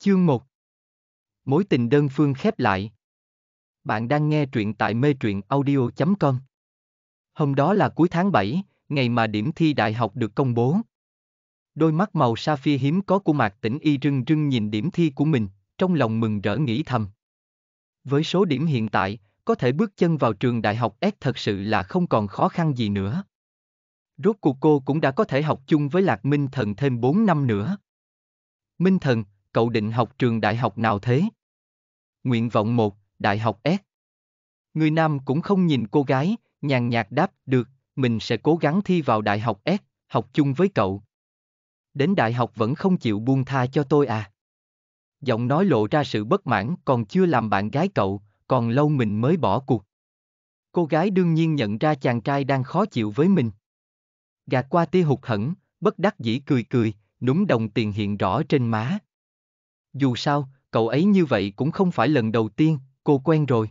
Chương 1 Mối tình đơn phương khép lại Bạn đang nghe truyện tại mê truyện audio.com Hôm đó là cuối tháng 7, ngày mà điểm thi đại học được công bố. Đôi mắt màu phi hiếm có của Mạc Tĩnh Y rưng rưng nhìn điểm thi của mình, trong lòng mừng rỡ nghĩ thầm. Với số điểm hiện tại, có thể bước chân vào trường đại học S thật sự là không còn khó khăn gì nữa. Rốt cuộc cô cũng đã có thể học chung với Lạc Minh Thần thêm 4 năm nữa. Minh Thần, Cậu định học trường đại học nào thế? Nguyện vọng 1, Đại học S. Người nam cũng không nhìn cô gái, nhàn nhạt đáp, được, mình sẽ cố gắng thi vào đại học S, học chung với cậu. Đến đại học vẫn không chịu buông tha cho tôi à? Giọng nói lộ ra sự bất mãn còn chưa làm bạn gái cậu, còn lâu mình mới bỏ cuộc. Cô gái đương nhiên nhận ra chàng trai đang khó chịu với mình. Gạt qua tia hụt hẫng, bất đắc dĩ cười cười, núm đồng tiền hiện rõ trên má dù sao, cậu ấy như vậy cũng không phải lần đầu tiên, cô quen rồi.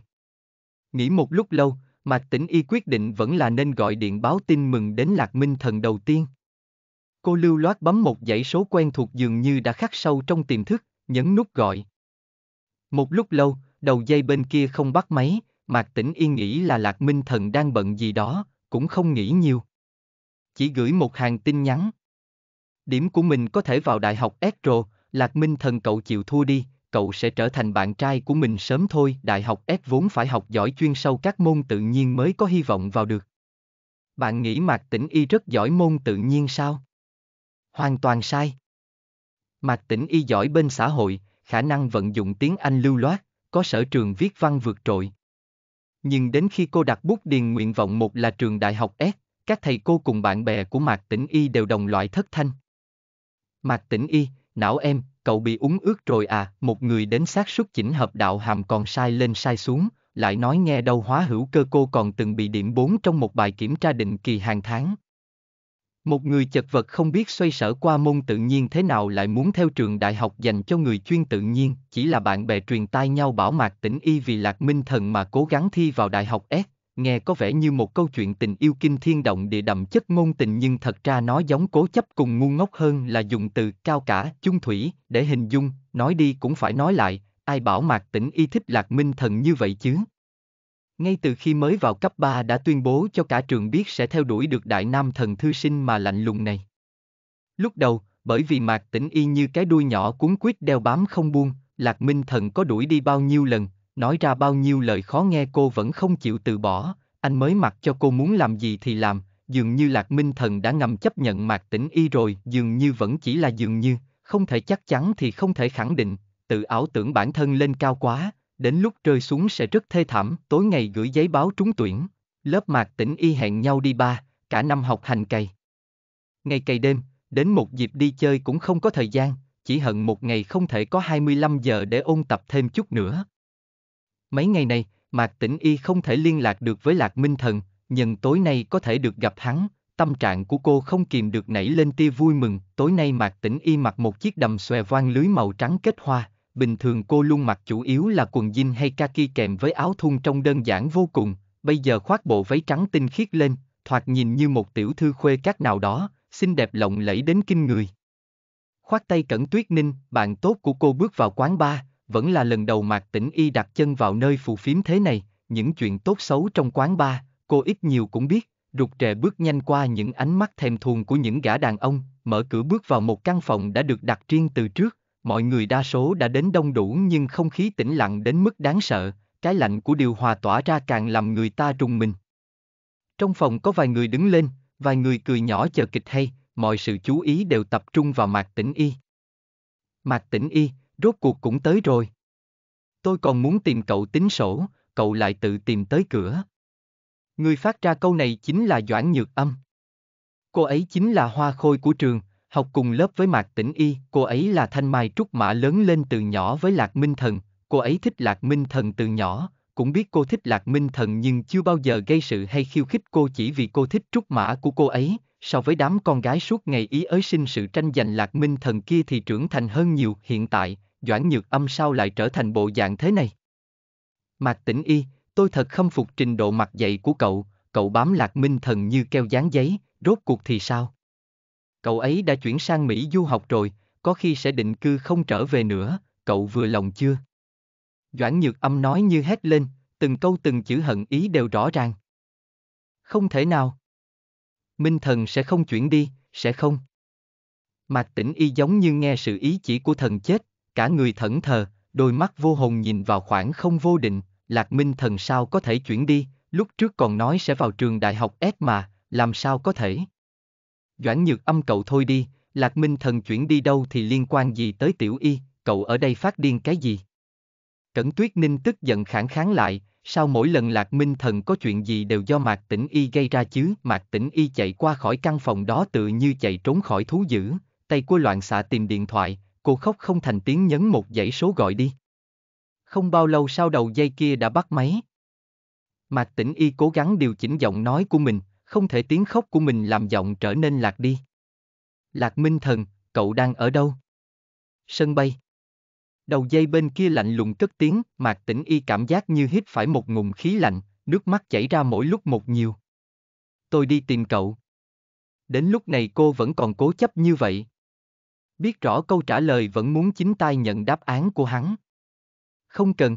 Nghĩ một lúc lâu, Mạc Tĩnh Y quyết định vẫn là nên gọi điện báo tin mừng đến Lạc Minh Thần đầu tiên. Cô lưu loát bấm một dãy số quen thuộc dường như đã khắc sâu trong tiềm thức, nhấn nút gọi. Một lúc lâu, đầu dây bên kia không bắt máy, Mạc Tĩnh Y nghĩ là Lạc Minh Thần đang bận gì đó, cũng không nghĩ nhiều. Chỉ gửi một hàng tin nhắn. Điểm của mình có thể vào đại học S Lạc Minh Thần cậu chịu thua đi, cậu sẽ trở thành bạn trai của mình sớm thôi. Đại học S vốn phải học giỏi chuyên sâu các môn tự nhiên mới có hy vọng vào được. Bạn nghĩ Mạc Tĩnh Y rất giỏi môn tự nhiên sao? Hoàn toàn sai. Mạc Tĩnh Y giỏi bên xã hội, khả năng vận dụng tiếng Anh lưu loát, có sở trường viết văn vượt trội. Nhưng đến khi cô đặt bút điền nguyện vọng một là trường đại học S, các thầy cô cùng bạn bè của Mạc Tĩnh Y đều đồng loại thất thanh. Mạc Tĩnh Y, não em, cậu bị uống ướt rồi à, một người đến xác suất chỉnh hợp đạo hàm còn sai lên sai xuống, lại nói nghe đâu hóa hữu cơ cô còn từng bị điểm 4 trong một bài kiểm tra định kỳ hàng tháng. Một người chật vật không biết xoay sở qua môn tự nhiên thế nào lại muốn theo trường đại học dành cho người chuyên tự nhiên, chỉ là bạn bè truyền tai nhau bảo mạc tỉnh y vì lạc minh thần mà cố gắng thi vào đại học S, nghe có vẻ như một câu chuyện tình yêu kinh thiên động địa đậm chất ngôn tình nhưng thật ra nó giống cố chấp cùng ngu ngốc hơn là dùng từ cao cả, chung thủy, để hình dung, nói đi cũng phải nói lại, ai bảo mạc tỉnh y thích lạc minh thần như vậy chứ. Ngay từ khi mới vào cấp 3 đã tuyên bố cho cả trường biết sẽ theo đuổi được đại nam thần thư sinh mà lạnh lùng này. Lúc đầu, bởi vì mạc tỉnh y như cái đuôi nhỏ cuốn quýt đeo bám không buông, lạc minh thần có đuổi đi bao nhiêu lần, nói ra bao nhiêu lời khó nghe cô vẫn không chịu từ bỏ, anh mới mặc cho cô muốn làm gì thì làm, dường như Lạc Minh Thần đã ngầm chấp nhận Mạc Tĩnh Y rồi, dường như vẫn chỉ là dường như, không thể chắc chắn thì không thể khẳng định, tự ảo tưởng bản thân lên cao quá, đến lúc rơi xuống sẽ rất thê thảm, tối ngày gửi giấy báo trúng tuyển, lớp Mạc Tĩnh Y hẹn nhau đi ba, cả năm học hành cày. Ngày cày đêm, đến một dịp đi chơi cũng không có thời gian, chỉ hận một ngày không thể có 25 giờ để ôn tập thêm chút nữa. Mấy ngày này, Mạc Tĩnh Y không thể liên lạc được với Lạc Minh Thần, nhưng tối nay có thể được gặp hắn, tâm trạng của cô không kìm được nảy lên tia vui mừng. Tối nay Mạc Tĩnh Y mặc một chiếc đầm xòe voan lưới màu trắng kết hoa, bình thường cô luôn mặc chủ yếu là quần jean hay kaki kèm với áo thun trông đơn giản vô cùng, bây giờ khoác bộ váy trắng tinh khiết lên, thoạt nhìn như một tiểu thư khuê các nào đó, xinh đẹp lộng lẫy đến kinh người. Khoát tay Cẩn Tuyết Ninh, bạn tốt của cô bước vào quán bar, vẫn là lần đầu Mạc Tĩnh Y đặt chân vào nơi phù phiếm thế này, những chuyện tốt xấu trong quán bar, cô ít nhiều cũng biết, rụt rè bước nhanh qua những ánh mắt thèm thuồng của những gã đàn ông, mở cửa bước vào một căn phòng đã được đặt riêng từ trước, mọi người đa số đã đến đông đủ nhưng không khí tĩnh lặng đến mức đáng sợ, cái lạnh của điều hòa tỏa ra càng làm người ta rùng mình. Trong phòng có vài người đứng lên, vài người cười nhỏ chờ kịch hay, mọi sự chú ý đều tập trung vào Mạc Tĩnh Y. Mạc Tĩnh Y, Rốt cuộc cũng tới rồi. Tôi còn muốn tìm cậu tính sổ, cậu lại tự tìm tới cửa. Người phát ra câu này chính là Doãn Nhược Âm. Cô ấy chính là hoa khôi của trường, học cùng lớp với Mạc Tĩnh Y, cô ấy là thanh mai trúc mã lớn lên từ nhỏ với Lạc Minh Thần, cô ấy thích Lạc Minh Thần từ nhỏ, cũng biết cô thích Lạc Minh Thần nhưng chưa bao giờ gây sự hay khiêu khích cô chỉ vì cô thích trúc mã của cô ấy, so với đám con gái suốt ngày ý ới sinh sự tranh giành Lạc Minh Thần kia thì trưởng thành hơn nhiều, hiện tại, Doãn Nhược Âm sao lại trở thành bộ dạng thế này? Mạc Tĩnh Y, tôi thật khâm phục trình độ mặt dạy của cậu, cậu bám lạc minh thần như keo dán giấy, rốt cuộc thì sao? Cậu ấy đã chuyển sang Mỹ du học rồi, có khi sẽ định cư không trở về nữa, cậu vừa lòng chưa? Doãn Nhược Âm nói như hét lên, từng câu từng chữ hận ý đều rõ ràng. Không thể nào. Minh thần sẽ không chuyển đi, sẽ không. Mạc tĩnh y giống như nghe sự ý chỉ của thần chết, cả người thẫn thờ, đôi mắt vô hồn nhìn vào khoảng không vô định, Lạc Minh Thần sao có thể chuyển đi, lúc trước còn nói sẽ vào trường đại học S mà, làm sao có thể. Doãn nhược âm cậu thôi đi, Lạc Minh Thần chuyển đi đâu thì liên quan gì tới tiểu y, cậu ở đây phát điên cái gì? Cẩn Tuyết Ninh tức giận khản kháng lại, sao mỗi lần Lạc Minh Thần có chuyện gì đều do Mạc Tĩnh Y gây ra chứ? Mạc Tĩnh Y chạy qua khỏi căn phòng đó tự như chạy trốn khỏi thú dữ, tay của loạn xạ tìm điện thoại, cô khóc không thành tiếng nhấn một dãy số gọi đi. Không bao lâu sau đầu dây kia đã bắt máy. Mạc Tĩnh Y cố gắng điều chỉnh giọng nói của mình, không thể tiếng khóc của mình làm giọng trở nên lạc đi. Lạc Minh Thần, cậu đang ở đâu? Sân bay. Đầu dây bên kia lạnh lùng cất tiếng, Mạc Tĩnh Y cảm giác như hít phải một ngụm khí lạnh, nước mắt chảy ra mỗi lúc một nhiều. Tôi đi tìm cậu. Đến lúc này cô vẫn còn cố chấp như vậy. Biết rõ câu trả lời vẫn muốn chính tay nhận đáp án của hắn. Không cần.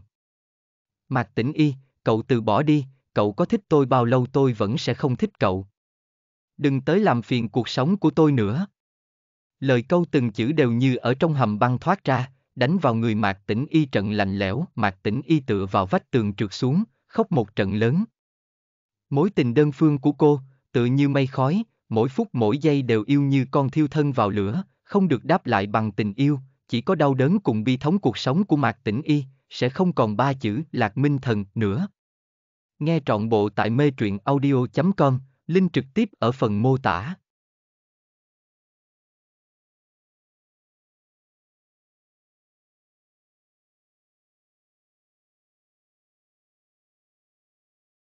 Mạc tĩnh y, cậu từ bỏ đi, cậu có thích tôi bao lâu tôi vẫn sẽ không thích cậu. Đừng tới làm phiền cuộc sống của tôi nữa. Lời câu từng chữ đều như ở trong hầm băng thoát ra, đánh vào người Mạc Tĩnh Y trận lạnh lẽo, Mạc Tĩnh Y tựa vào vách tường trượt xuống, khóc một trận lớn. Mối tình đơn phương của cô, tựa như mây khói, mỗi phút mỗi giây đều yêu như con thiêu thân vào lửa, không được đáp lại bằng tình yêu, chỉ có đau đớn cùng bi thống cuộc sống của Mạc Tĩnh Y, sẽ không còn ba chữ Lạc Minh Thần nữa. Nghe trọn bộ tại mê truyện audio.com, link trực tiếp ở phần mô tả.